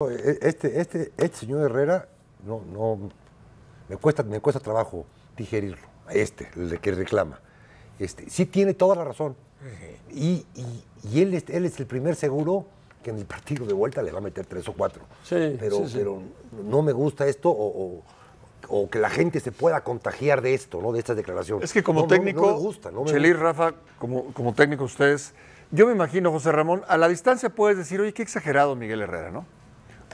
E-, este, este, este, señor Herrera, no, no, me cuesta, me cuesta trabajo digerirlo, este, el que reclama. Este, sí tiene toda la razón. Y, él, es, él es el primer seguro que en el partido de vuelta le va a meter tres o cuatro. Sí, pero, pero no me gusta esto o, que la gente se pueda contagiar de esto, ¿no? De estas declaraciones. Es que como técnico, no, me gusta, Chelir, Rafa, como, como técnico ustedes, yo me imagino, José Ramón, a la distancia puedes decir, oye, qué exagerado Miguel Herrera, ¿no?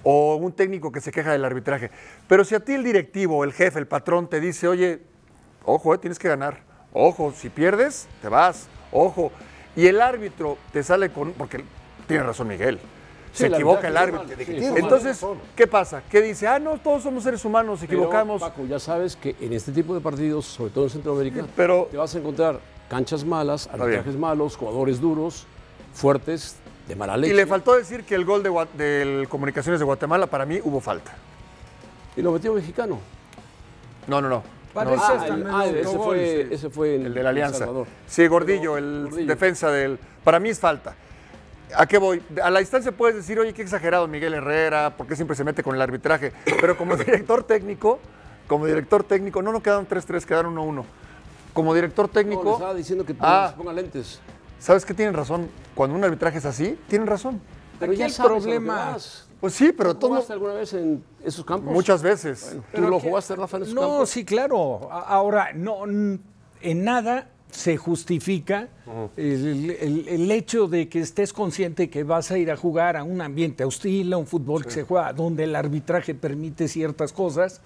o un técnico que se queja del arbitraje. Pero si a ti el directivo, el jefe, el patrón te dice, oye, ojo, eh, tienes que ganar, ojo, si pierdes, te vas, ojo, y el árbitro te sale con, porque tiene razón Miguel, se equivoca el árbitro. Entonces, ¿qué pasa? ¿Qué dice? Ah, no, todos somos seres humanos, equivocamos. Paco, ya sabes que en este tipo de partidos, sobre todo en Centroamérica, pero... te vas a encontrar canchas malas, arbitrajes malos, jugadores duros, fuertes, y le faltó decir que el gol de, Comunicaciones de Guatemala, para mí, hubo falta. ¿Y lo metió mexicano? No, no, no. ah, ese, fue, el, de la Alianza. sí, Gordillo, el defensa del. Para mí es falta. ¿A qué voy? A la distancia puedes decir, oye, qué exagerado Miguel Herrera, porque siempre se mete con el arbitraje? Pero como director técnico, como director técnico, no, no quedaron 3-3, quedaron 1-1. Como director técnico. diciendo que ah, se lentes. ¿Sabes qué tienen razón? Cuando un arbitraje es así, tienen razón. Pero aquí el problema? Pues sí, pero ¿Jugaste alguna vez en esos campos? Muchas veces. ¿Tú lo jugaste, Rafa, en esos campos? No, sí, claro. Ahora, no, en nada se justifica el, hecho de que estés consciente que vas a ir a jugar a un ambiente hostil, a un fútbol que se juega donde el arbitraje permite ciertas cosas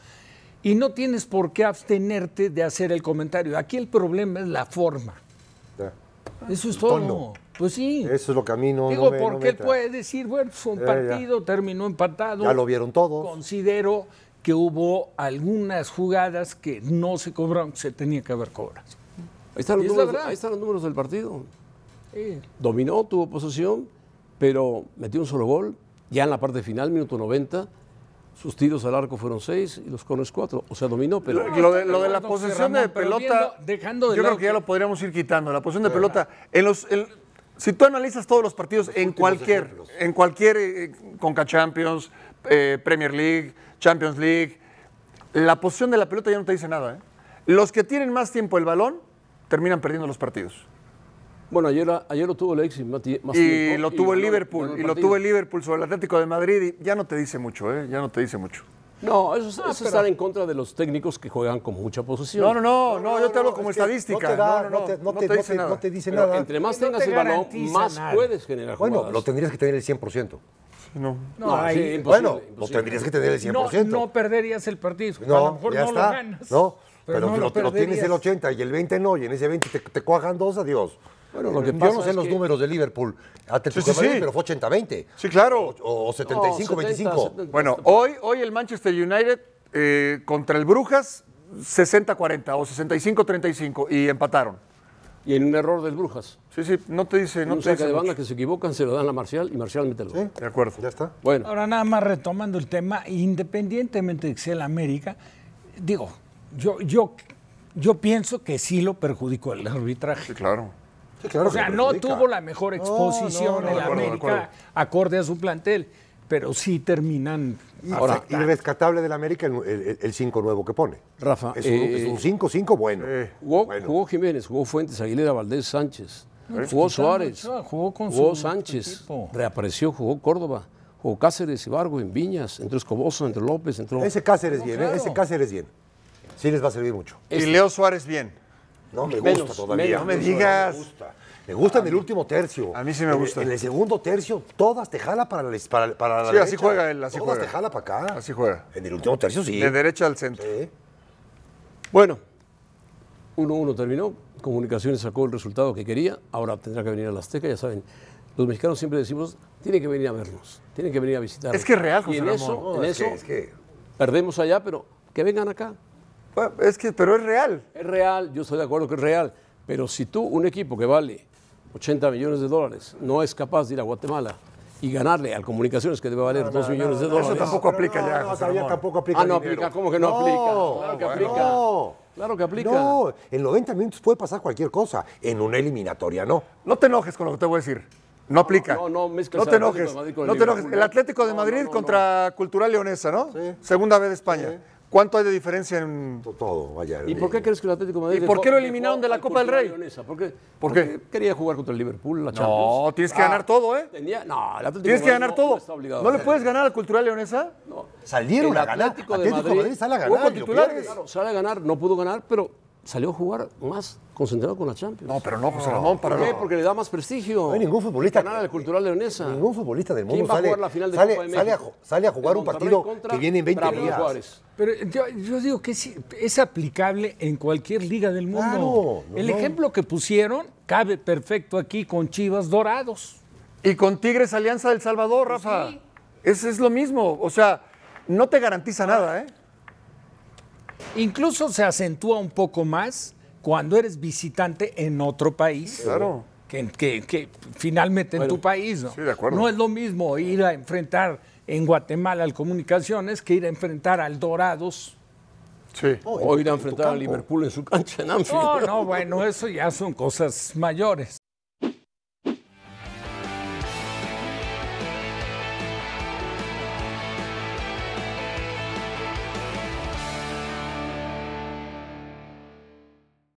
y no tienes por qué abstenerte de hacer el comentario. Aquí el problema es la forma. Eso es todo. Pues sí. Eso es lo que a mí no. Digo, me, porque puede decir, bueno, fue un partido, terminó empatado. Ya lo vieron todos. Considero que hubo algunas jugadas que no se cobraron, se tenía que haber cobrado. Ahí están, los números, del partido. Dominó, tuvo posesión, pero metió un solo gol. Ya en la parte final, minuto 90, sus tiros al arco fueron seis y los cones cuatro. O sea, dominó, pero. Lo, de, la posesión de pelota. dejando yo creo que, ya lo podríamos ir quitando. La posesión de pelota. si tú analizas todos los partidos en, cualquier, en eh, cualquier. Conca Champions, eh, Premier League, Champions League. La posesión de la pelota ya no te dice nada. ¿eh? Los que tienen más tiempo el balón terminan perdiendo los partidos. Bueno, ayer, ayer lo tuvo el Alexis más Y lo tuvo el Liverpool, y lo tuvo el Liverpool sobre el Atlético de Madrid, y ya no te dice mucho, ¿eh? Ya no te dice mucho. No, eso, es, ah, estar en contra de los técnicos que juegan con mucha posesión. No, no, no, no, yo te hablo como estadística. No te dice nada. No te dice nada. Entre más tengas el balón, más puedes generar Bueno, lo tendrías que tener el 100%. No. no imposible, bueno, lo tendrías que tener el 100%. No, no perderías el partido. No, a lo mejor no está. lo ganas. No, pero, pero lo, tienes el 80 y el 20 no, y en ese 20 te, te dos, adiós. Bueno, lo que Yo no sé los números de Liverpool sí, sí, pero fue 80-20. Sí, claro. O, 75-25. bueno, hoy, hoy el Manchester United eh, contra el Brujas 60-40 o 65-35 y empataron. Y en un error del Brujas. Sí, sí, no te dice. No te dice de banda que se equivocan, se lo dan a Marcial y Marcial mete el gol. de acuerdo. Ya está. Bueno. Ahora, nada más retomando el tema, independientemente de que sea el América, digo, yo, yo, yo pienso que sí lo perjudicó el arbitraje. Sí, claro o sea, no tuvo la mejor exposición América acorde a su plantel, pero sí terminan. Ahora, irrescatable rescatable del América el 5 nuevo que pone. Rafa. Es un 5-5 eh, bueno. Eh, jugó, Jiménez, jugó Fuentes, Aguilera, Valdés, Sánchez. Jugó Suárez, jugó, con Sánchez, reapareció, jugó Córdoba, jugó Cáceres, y Ibargo, en Viñas, entre Escoboso, entre López, entre Ese Cáceres bien, ¿eh? ese Cáceres bien. Sí les va a servir mucho. Este- y Leo Suárez bien. No, me gusta todavía. no me digas. Me, gusta. me gusta en el último tercio. A mí sí me gusta. En, el segundo tercio, todas te jala para la, para, la sí, derecha. Sí, así juega él, así te jala para acá. Así juega. En el último tercio, sí. De derecha al centro. Sí. Bueno, 1-1 terminó. Comunicaciones sacó el resultado que quería. Ahora tendrá que venir a la Azteca, ya saben. Los mexicanos siempre decimos, tiene que venir a vernos, tiene que venir a visitarnos. Es que real, en eso, en eso que... perdemos allá, pero que vengan acá es que, pero es real. Es real, yo estoy de acuerdo que es real. Pero si tú, un equipo que vale 80 millones de dólares, no es capaz de ir a Guatemala y ganarle al Comunicaciones que debe valer 2 millones de dólares. Eso tampoco aplica ya. No, todavía tampoco aplica. Ah, no aplica. ¿Cómo que no, aplica? Claro que aplica. No. Claro que aplica. No, en 90 minutos puede pasar cualquier cosa. En una eliminatoria no. No te enojes con lo que te voy a decir. No aplica. No, no, no te enojes. No te enojes. El Atlético de Madrid contra Cultural Leonesa, ¿no? Sí. Segunda vez de España. Sí ¿Cuánto hay de diferencia en todo? Vaya, ¿Y por qué crees que el Atlético de Madrid? ¿Y por qué lo eliminaron de la Copa del Rey? ¿Por qué? ¿Por qué? quería jugar contra el Liverpool, la Champions. No, tienes que ganar ah, todo, ¿eh? Tenía, no, el Atlético Tienes que ganar todo. No, le puedes ganar al Cultural Leonesa? No. Salieron el a ganar. Atlético de Madrid, sale a ganar. Con titulares. Claro, sale a ganar, no pudo ganar, pero salió a jugar más concentrado con la Champions. No, pero no, José Ramón. ¿Para no. qué? Porque le da más prestigio. No hay ningún futbolista. nada del Cultural de Ningún futbolista del mundo sale, a, de sale, a, sale a jugar un partido que viene en 20 días. Pero yo, digo que es, aplicable en cualquier liga del mundo. no, El ejemplo que pusieron cabe perfecto aquí con Chivas Dorados. Y con Tigres Alianza del Salvador, Rafa. Sí. Es, es lo mismo. O sea, no te garantiza nada, ¿eh? Incluso se acentúa un poco más cuando eres visitante en otro país. Que, finalmente en tu país, ¿no? es lo mismo ir a enfrentar en Guatemala al Comunicaciones que ir a enfrentar al Dorados Sí. O ir a enfrentar a Liverpool en su cancha en Anfield. No, no, bueno, eso ya son cosas mayores.